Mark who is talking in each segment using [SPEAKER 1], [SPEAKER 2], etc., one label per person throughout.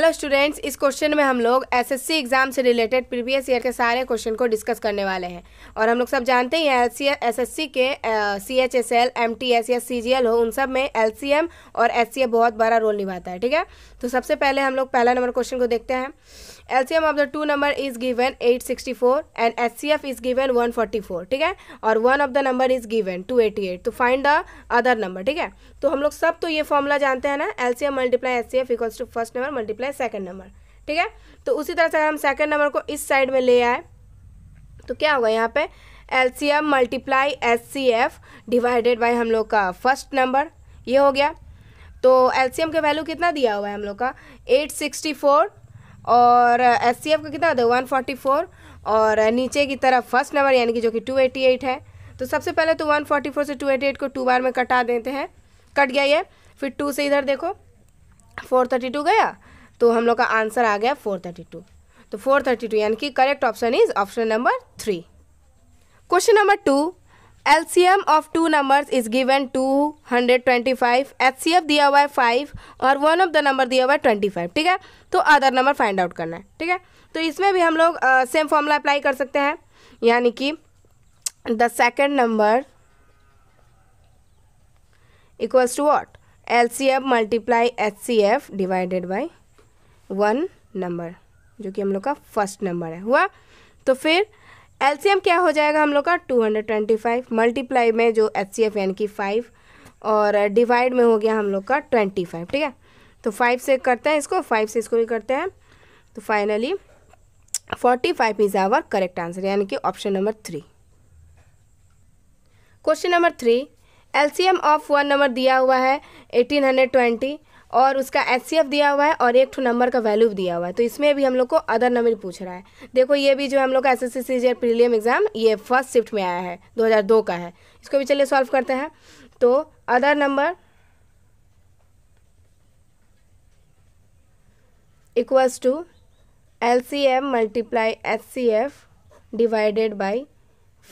[SPEAKER 1] hello students इस question में हम लोग एसएससी एग्ज़ाम से रिलेटेड प्रीवियस ईयर के सारे क्वेश्चन को डिस्कस करने वाले हैं और हम लोग सब जानते ही हैं एसएससी के C H S L M T S या सी जी एल हो उन सब में एल सी एम और एस सी ए बहुत बड़ा रोल निभाता है ठीक है तो सबसे पहले हम लोग पहला नंबर क्वेश्चन को देखते हैं L C M of the two number is given eight sixty four and S C F is given one forty four ठीक है और one of the number is given two eighty eight तो find the other number ठीक है तो हम लोग सब तो ये फॉर्मूला जानते हैं ना L C M multiply S C F equals to first number multiply है सेकंड नंबर ठीक है तो उसी तरह से अगर हम सेकंड नंबर को इस साइड में ले आए तो क्या होगा यहाँ पे L C M multiply S C F divided by हम लोग का फर्स्ट नंबर ये हो गया तो एल सी एम का वैल्यू कितना दिया हुआ है हम लोग का एट सिक्सटी फोर और एस सी एफ का कितना वन फोर्टी फोर और नीचे की तरफ फर्स्ट नंबर यानी कि जो कि टू एटी एट है तो सबसे पहले तो वन फोर्टी फोर से टू एटी एट को टू बार में कटा देते हैं कट गया ये फिर टू से इधर देखो फोर थर्टी टू गया तो हम लोग का आंसर आ गया फोर थर्टी टू तो फोर थर्टी टू यानी कि correct option is option number three question number two L C M of two number is given two hundred twenty five H C F दिया हुआ है five और one of the number दिया हुआ है twenty five ठीक है तो अदर नंबर फाइंड आउट करना है ठीक है तो इसमें भी हम लोग सेम फॉर्मूला अप्लाई कर सकते हैं यानी कि the second number equals to what L C F multiply H C F divided by one number जो कि हम लोग का फर्स्ट नंबर है हुआ तो फिर एल क्या हो जाएगा हम लोग का two hundred twenty five multiply में जो एच सी एफ यानी कि फाइव और डिवाइड में हो गया हम लोग का ट्वेंटी फाइव ठीक है तो फाइव से करते हैं इसको फाइव से इसको भी करते हैं तो finally forty five is our correct answer यानी कि option number three question number three L of one number दिया हुआ है एटीन हंड्रेड ट्वेंटी और उसका एस दिया हुआ है और एक टू नंबर का वैल्यू दिया हुआ है तो इसमें भी हम लोग को अदर नंबर पूछ रहा है देखो ये भी जो हम लोग का S S C C prelim exam ये फर्स्ट शिफ्ट में आया है 2002 का है इसको भी चलिए सॉल्व करते हैं तो other number equals to L C M multiply S C F divided by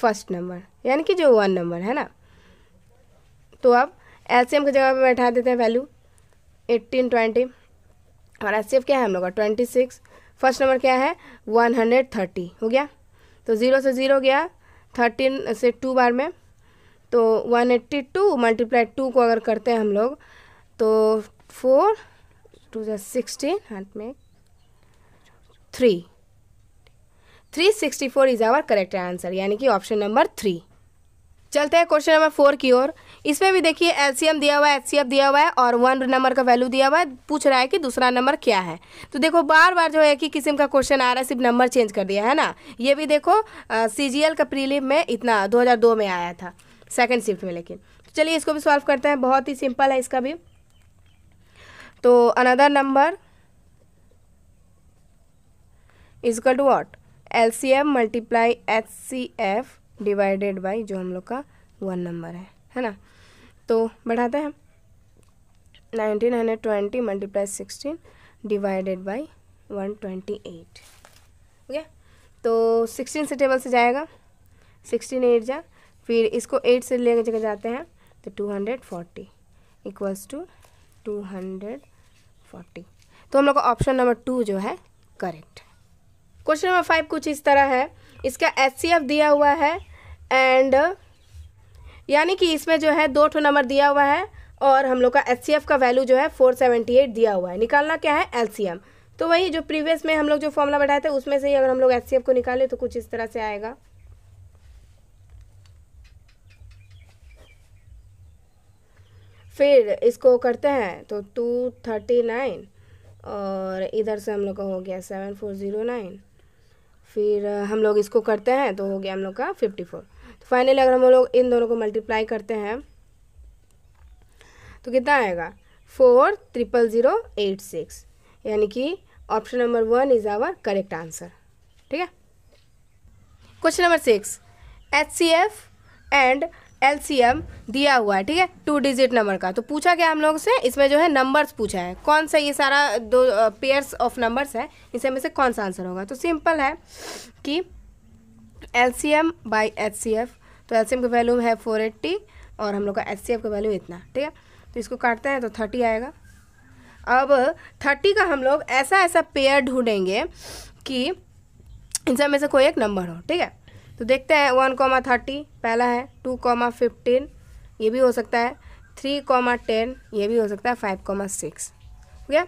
[SPEAKER 1] first number यानी कि जो वन नंबर है ना तो अब एल सी एम की जगह पर बैठा देते हैं वैल्यू एट्टीन ट्वेंटी और एस क्या है हम लोग का ट्वेंटी सिक्स फर्स्ट नंबर क्या है वन हंड्रेड थर्टी हो गया तो ज़ीरो से ज़ीरो गया थर्टीन से टू बार में तो one eighty two multiply two को अगर करते हैं हम लोग तो फोर टू जो सिक्सटीन हाथ में three three sixty four is our correct answer यानी कि ऑप्शन नंबर थ्री चलते हैं क्वेश्चन नंबर फोर की ओर इसमें भी देखिए एलसीएम दिया हुआ है एचसीएफ दिया हुआ है और वन नंबर का वैल्यू दिया हुआ है पूछ रहा है कि दूसरा नंबर क्या है तो देखो बार बार जो है कि किस्म का क्वेश्चन आ रहा है सिर्फ नंबर चेंज कर दिया है ना ये भी देखो सीजीएल का प्रीलिम में इतना 2002 में आया था सेकंड शिफ्ट में लेकिन तो चलिए इसको भी सॉल्व करते हैं बहुत ही सिंपल है इसका भी तो another number equal to what L C F multiply H C F divided by जो हम लोग का वन नंबर है है ना तो बढ़ाते हैं nineteen hundred twenty multiply sixteen divided by one twenty eight ठीक तो सिक्सटीन से टेबल से जाएगा सिक्सटीन एट जा फिर इसको एट से लेकर जगह जाते हैं तो two hundred forty equals to two hundred forty तो हम लोग का ऑप्शन नंबर टू जो है करेक्ट क्वेश्चन नंबर फाइव कुछ इस तरह है इसका एच दिया हुआ है एंड यानी कि इसमें जो है दो ठो नंबर दिया हुआ है और हम लोग का एच का वैल्यू जो है फोर सेवेंटी एट दिया हुआ है निकालना क्या है एल तो वही जो प्रीवियस में हम लोग जो फॉर्मूला बैठाए थे उसमें से ही अगर हम लोग एच को निकालें तो कुछ इस तरह से आएगा फिर इसको करते हैं तो टू थर्टी नाइन और इधर से हम लोग का हो गया सेवन फोर ज़ीरो नाइन फिर हम लोग इसको करते हैं तो हो गया हम लोग का फिफ्टी फोर फाइनली अगर हम लोग इन दोनों को मल्टीप्लाई करते हैं तो कितना आएगा four triple zero eight six यानी कि option number one is our correct answer ठीक है question number six H C F and L C M दिया हुआ है ठीक है टू डिजिट नंबर का तो पूछा गया हम लोगों से इसमें जो है नंबर्स पूछा है कौन सा ये सारा दो पेयर्स ऑफ नंबर्स है इसे में से कौन सा आंसर होगा तो सिंपल है कि L C M by H C F तो एलसीएम का वैल्यू है फोर एट्टी और हम लोग का एच का वैल्यू इतना ठीक है तो इसको काटते हैं तो थर्टी आएगा अब थर्टी का हम लोग ऐसा ऐसा पेयर ढूंढेंगे कि इन सब में से कोई एक नंबर हो ठीक है तो देखते हैं वन कॉमा थर्टी पहला है टू कॉमा फिफ्टीन ये भी हो सकता है थ्री कॉमा टेन ये भी हो सकता है फाइव कॉमा सिक्स ठीक है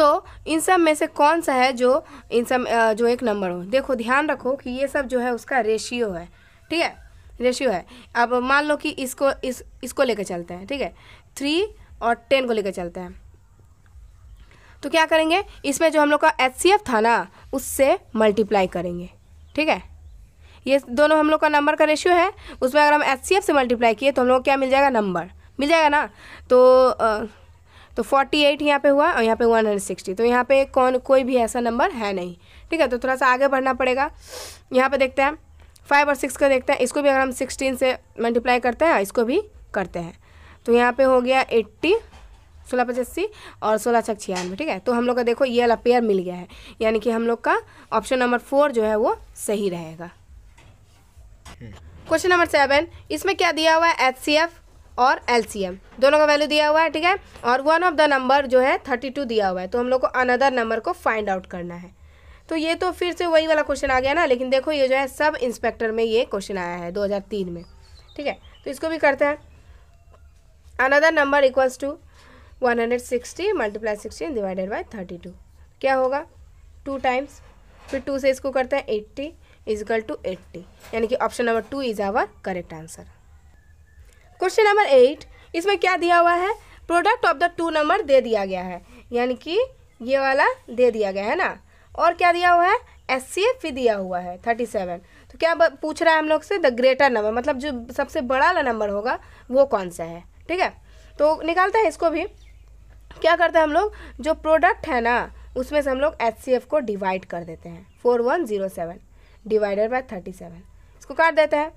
[SPEAKER 1] तो इन सब में से कौन सा है जो इन सब जो एक नंबर हो देखो ध्यान रखो कि ये सब जो है उसका रेशियो है ठीक है रेशियो है अब मान लो कि इसको इस इसको लेकर चलते हैं ठीक है थ्री और टेन को लेकर चलते हैं तो क्या करेंगे इसमें जो हम लोग का एच था ना उससे मल्टीप्लाई करेंगे ठीक है ये दोनों हम लोग का नंबर का रेशियो है उसमें अगर हम एच से मल्टीप्लाई किए तो हम लोग क्या मिल जाएगा नंबर मिल जाएगा ना तो आ, तो फोर्टी एट यहाँ पर हुआ और यहाँ पे वन हंड्रेड सिक्सटी तो यहाँ पे कौन कोई भी ऐसा नंबर है नहीं ठीक है तो थोड़ा सा आगे बढ़ना पड़ेगा यहाँ पे देखते हैं फाइव और सिक्स का देखते हैं इसको भी अगर हम सिक्सटीन से मल्टीप्लाई करते हैं इसको भी करते हैं तो यहाँ पे हो गया एट्टी सोलह पचासी और सोलह छः छियानवे ठीक है तो हम लोग का देखो ये वाला पेयर मिल गया है यानी कि हम लोग का ऑप्शन नंबर फोर जो है वो सही रहेगा क्वेश्चन नंबर सेवन इसमें क्या दिया हुआ है एच सी एफ और एल दोनों का वैल्यू दिया हुआ है ठीक है और वन ऑफ द नंबर जो है थर्टी टू दिया हुआ है तो हम लोग को अनदर नंबर को फाइंड आउट करना है तो ये तो फिर से वही वाला क्वेश्चन आ गया ना लेकिन देखो ये जो है सब इंस्पेक्टर में ये क्वेश्चन आया है 2003 में ठीक है तो इसको भी करते हैं another number equals to 160 hundred sixty multiply sixteen divided by thirty two क्या होगा टू टाइम्स फिर टू से इसको करते हैं एट्टी इजकल टू एट्टी यानी कि option number two is our correct answer question number eight इसमें क्या दिया हुआ है product of the two number दे दिया गया है यानी कि ये वाला दे दिया गया है ना और क्या दिया हुआ है एस सी एफ भी दिया हुआ है थर्टी सेवन तो क्या पूछ रहा है हम लोग से द ग्रेटर नंबर मतलब जो सबसे बड़ा वाला नंबर होगा वो कौन सा है ठीक है तो निकालते हैं इसको भी क्या करते हैं हम लोग जो प्रोडक्ट है ना उसमें से हम लोग एच सी एफ को डिवाइड कर देते हैं four one zero seven divided by thirty seven इसको काट देते हैं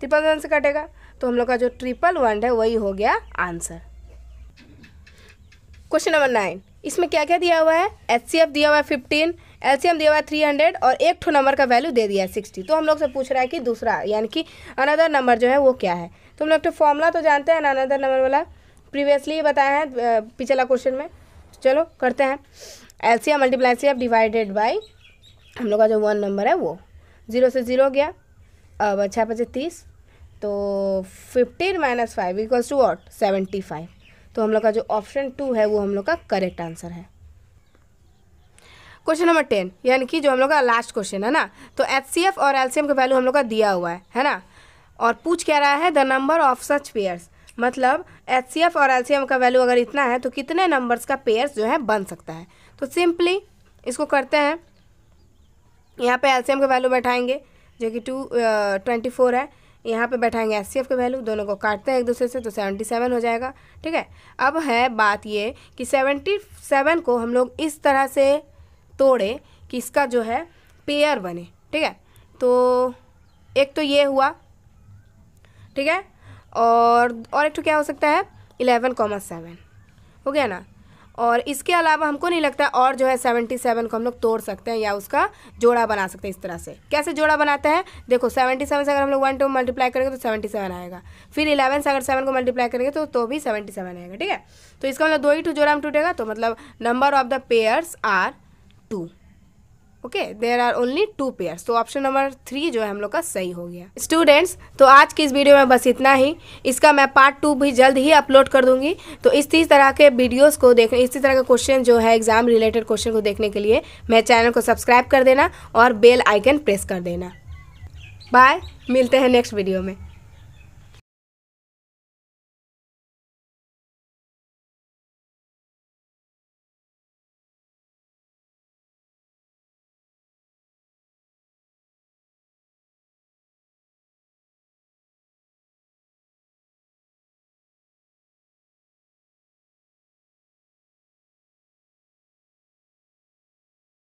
[SPEAKER 1] ट्रिपल से कटेगा तो हम लोग का जो ट्रिपल वन है वही हो गया आंसर क्वेश्चन नंबर नाइन इसमें क्या क्या दिया हुआ है एच दिया हुआ है फिफ्टीन एम दिया हुआ है थ्री हंड्रेड और एक ठो नंबर का वैल्यू दे दिया है सिक्सटी तो हम लोग से पूछ रहा है कि दूसरा यानी कि अनदर नंबर जो है वो क्या है तो हम लोग तो फॉर्मूला तो जानते हैं अनदर नंबर वाला प्रीवियसली बताया है पिछला क्वेश्चन में चलो करते हैं L C M multiply C F divided by हम लोग का जो वन नंबर है वो जीरो से जीरो गया अब अच्छा पचे तीस तो fifteen minus five equals to what seventy five तो हम लोग का जो ऑप्शन टू है वो हम लोग का करेक्ट आंसर है क्वेश्चन नंबर टेन यानी कि जो हम लोग का लास्ट क्वेश्चन है ना तो एच और एल का वैल्यू हम लोग का दिया हुआ है है ना और पूछ क्या रहा है the number of such pairs मतलब एच और एल का वैल्यू अगर इतना है तो कितने नंबर्स का पेयर्स जो है बन सकता है तो सिंपली इसको करते हैं यहाँ पे एल का वैल्यू बैठाएंगे जो कि टू ट्वेंटी फोर है यहाँ पे बैठाएंगे एस सी एफ के वैल्यू दोनों को काटते हैं एक दूसरे से तो सेवेंटी सेवन हो जाएगा ठीक है अब है बात ये कि सेवेंटी सेवन को हम लोग इस तरह से तोड़े कि इसका जो है पेयर बने ठीक है तो एक तो ये हुआ ठीक है और और एक तो क्या हो सकता है इलेवन कॉमा सेवन हो गया ना और इसके अलावा हमको नहीं लगता और जो है सेवेंटी सेवन को हम लोग तोड़ सकते हैं या उसका जोड़ा बना सकते हैं इस तरह से कैसे जोड़ा बनाते हैं देखो सेवेंटी सेवन से अगर हम लोग वन टू मल्टीप्लाई करेंगे तो सेवेंटी सेवन आएगा फिर इलेवन से अगर सेवन को मल्टीप्लाई करेंगे तो तो भी सेवेंटी सेवन आएगा ठीक है तो इसका मतलब दो ही टू जोड़ा हम टूटेगा तो मतलब number of the pairs are two okay there are only two pairs तो ऑप्शन नंबर थ्री जो है हम लोग का सही हो गया स्टूडेंट्स तो आज की इस वीडियो में बस इतना ही इसका मैं पार्ट टू भी जल्द ही अपलोड कर दूंगी तो इसी तरह के वीडियोस को देखने इसी तरह के क्वेश्चन जो है एग्जाम रिलेटेड क्वेश्चन को देखने के लिए मैं चैनल को सब्सक्राइब कर देना और बेल आइकन प्रेस कर देना बाय मिलते हैं नेक्स्ट वीडियो में